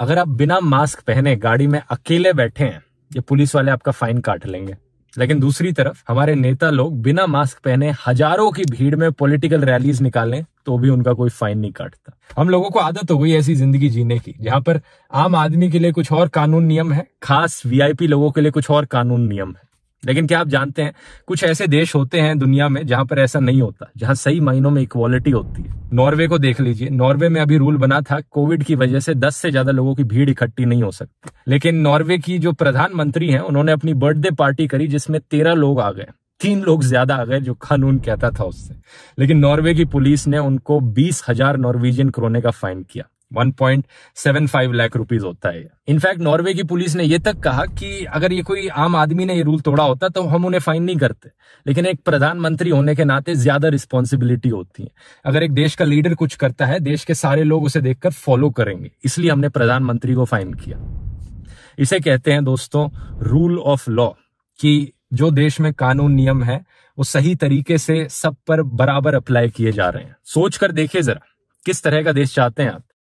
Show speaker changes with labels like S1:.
S1: अगर आप बिना मास्क पहने गाड़ी में अकेले बैठे हैं ये पुलिस वाले आपका फाइन काट लेंगे लेकिन दूसरी तरफ हमारे नेता लोग बिना मास्क पहने हजारों की भीड़ में पॉलिटिकल रैलीज निकालें तो भी उनका कोई फाइन नहीं काटता हम लोगों को आदत हो गई ऐसी जिंदगी जीने की जहां पर आम आदमी के लिए कुछ और कानून नियम है खास वीआईपी लोगों के लिए कुछ और कानून नियम है लेकिन क्या आप जानते हैं कुछ ऐसे देश होते हैं दुनिया में जहां पर ऐसा नहीं होता जहां सही मायनों में इक्वालिटी होती है नॉर्वे को देख लीजिए नॉर्वे में अभी रूल बना था कोविड की वजह से 10 से ज्यादा लोगों की भीड़ इकट्ठी नहीं हो सकती लेकिन नॉर्वे की जो प्रधानमंत्री हैं उन्होंने अपनी बर्थडे पार्टी करी जिसमें तेरह लोग आ गए तीन लोग ज्यादा आ गए जो कानून कहता था उससे लेकिन नॉर्वे की पुलिस ने उनको बीस हजार नॉर्वेजियन क्रोने का फाइन किया 1.75 लाख रुपीज होता है इनफैक्ट नॉर्वे की पुलिस ने यह तक कहा कि अगर ये कोई आम आदमी ने ये रूल तोड़ा होता तो हम उन्हें फाइन नहीं करते लेकिन एक प्रधानमंत्री होने के नाते ज्यादा रिस्पॉन्सिबिलिटी होती है अगर एक देश का लीडर कुछ करता है देश के सारे लोग उसे देखकर फॉलो करेंगे इसलिए हमने प्रधानमंत्री को फाइन किया इसे कहते हैं दोस्तों रूल ऑफ लॉ कि जो देश में कानून नियम है वो सही तरीके से सब पर बराबर अप्लाई किए जा रहे हैं सोच कर देखिए जरा किस तरह का देश चाहते हैं आप